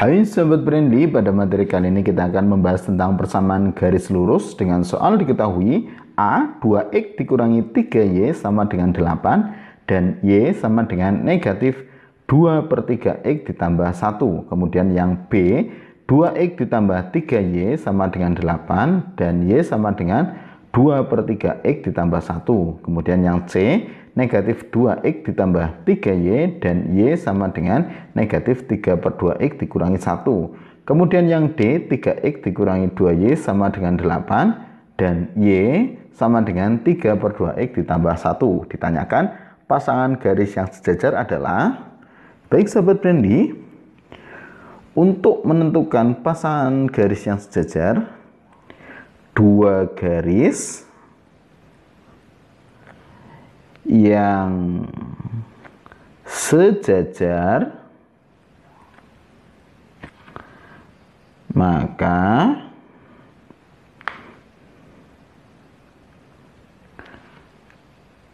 Hai sahabat Brandly, pada materi kali ini kita akan membahas tentang persamaan garis lurus dengan soal diketahui A 2X dikurangi 3Y sama dengan 8 dan Y sama dengan negatif 2 per 3X ditambah 1. Kemudian yang B 2X ditambah 3Y sama dengan 8 dan Y sama dengan 2 per 3X ditambah 1. Kemudian yang C negatif 2x ditambah 3y dan y sama dengan negatif 3 per 2x dikurangi 1. Kemudian yang D, 3x dikurangi 2y sama dengan 8 dan y sama dengan 3 per 2x ditambah 1. Ditanyakan pasangan garis yang sejajar adalah Baik Sobat Brandy, untuk menentukan pasangan garis yang sejajar, dua garis yang sejajar maka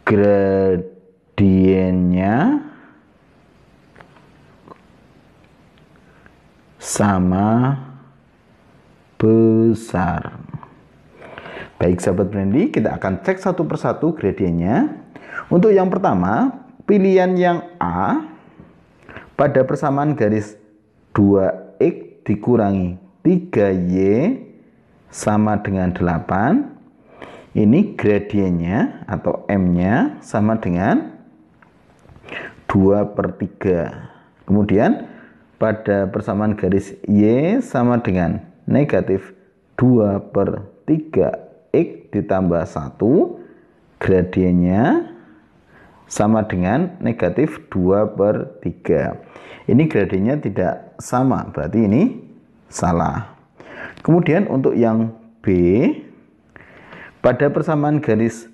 gradiennya sama besar. Baik sahabat Brandy, kita akan cek satu persatu gradiennya. Untuk yang pertama, pilihan yang A pada persamaan garis 2x dikurangi 3y sama dengan 8. Ini gradiennya atau m-nya sama dengan 2 per 3. Kemudian pada persamaan garis y sama dengan negatif 2 per 3 x ditambah 1 gradiennya sama dengan negatif 2 per 3. Ini gradenya tidak sama, berarti ini salah. Kemudian untuk yang B, pada persamaan garis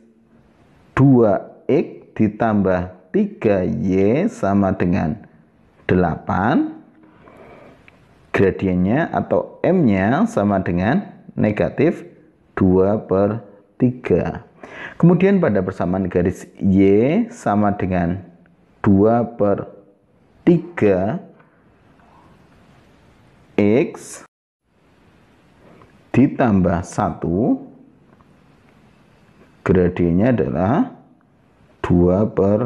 2X ditambah 3Y sama dengan 8, gradiennya atau M-nya sama dengan negatif 2 per 3. Kemudian pada persamaan garis Y sama dengan 2 per 3 X ditambah 1 gradiennya adalah 2 per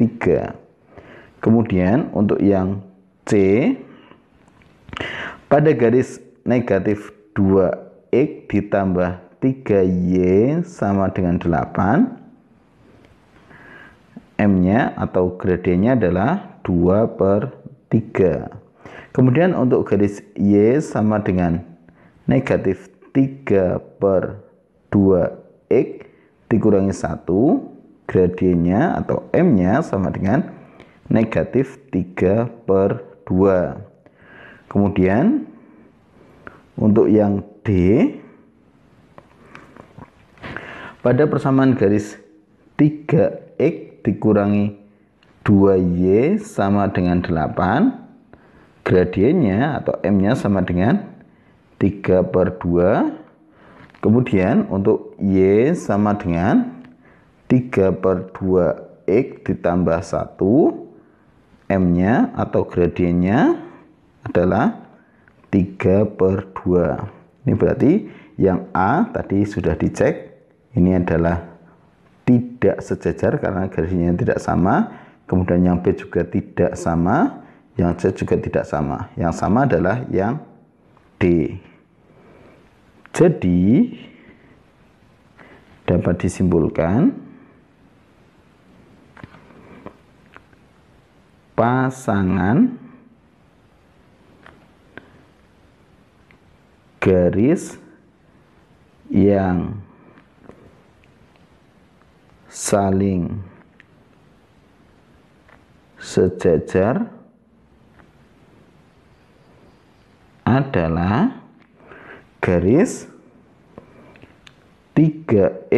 3 kemudian untuk yang C pada garis negatif 2x ditambah 3Y sama dengan 8. M-nya atau gradiennya adalah 2 per 3. Kemudian untuk garis Y sama dengan negatif 3 per 2X dikurangi 1. Gradiennya atau M-nya sama dengan negatif 3 per 2. Kemudian untuk yang D pada persamaan garis 3x dikurangi 2y sama dengan 8 gradiennya atau m-nya sama dengan 3 per 2 kemudian untuk y sama dengan 3 per 2 x ditambah 1 m-nya atau gradiennya adalah 3 per 2 ini berarti yang A tadi sudah dicek ini adalah tidak sejajar karena garisnya tidak sama kemudian yang B juga tidak sama yang C juga tidak sama yang sama adalah yang D jadi dapat disimpulkan pasangan garis yang saling sejajar adalah garis 3x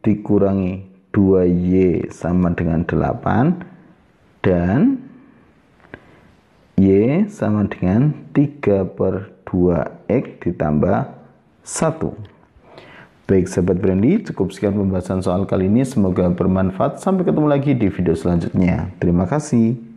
dikurangi 2y sama dengan 8 dan y sama dengan 3 per 2x ditambah 1. Baik sahabat Brandi, cukup sekian pembahasan soal kali ini. Semoga bermanfaat. Sampai ketemu lagi di video selanjutnya. Terima kasih.